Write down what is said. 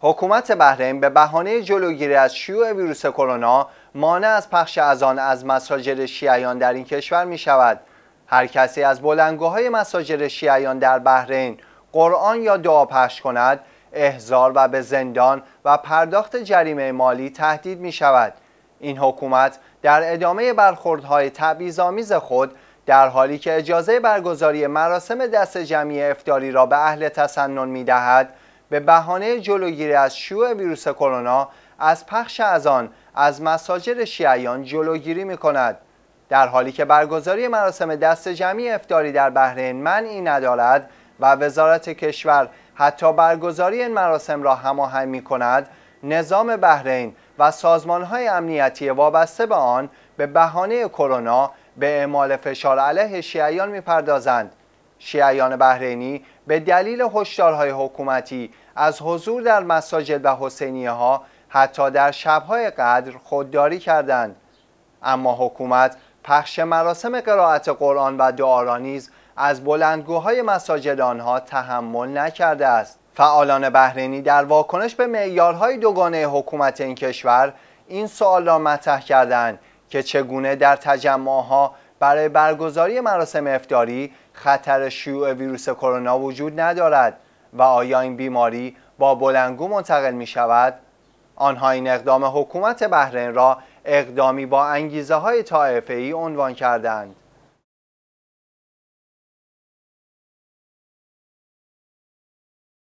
حکومت بحرین به بهانه جلوگیری از شیوع ویروس کرونا مانع از پخش آن از مساجد شیعیان در این کشور می شود. هر کسی از بلندگوهای مساجد شیعیان در بحرین قرآن یا دعا پخش کند احضار و به زندان و پرداخت جریمه مالی تهدید می شود. این حکومت در ادامه برخوردهای تبعیض‌آمیز خود در حالی که اجازه برگزاری مراسم دست جمعی افتاری را به اهل تسنن می دهد به بهانه جلوگیری از شیوع ویروس کرونا از پخش از آن از مساجد شیعیان جلوگیری می کند. در حالی که برگزاری مراسم دست جمعی افتاری در بحرین من این ندارد و وزارت کشور حتی برگزاری این مراسم را هماهنگ می کند نظام بحرین و های امنیتی وابسته به آن به بهانه کرونا به اعمال فشار علیه شیعیان میپردازند شیعیان بحرینی به دلیل هشدارهای حکومتی از حضور در مساجد و حسینیه ها حتی در شبهای قدر خودداری کردند اما حکومت پخش مراسم قرائت قرآن و دعا را نیز از بلندگوهای مساجد آنها تحمل نکرده است فعالان بحرینی در واکنش به معیارهای دوگانه حکومت این کشور این سوال را مطرح کردند که چگونه در تجمعها برای برگزاری مراسم افتاری خطر شیوع ویروس کرونا وجود ندارد و آیا این بیماری با بلنگو منتقل می شود؟ آنها این اقدام حکومت بحرین را اقدامی با انگیزه های طایفه عنوان کردند.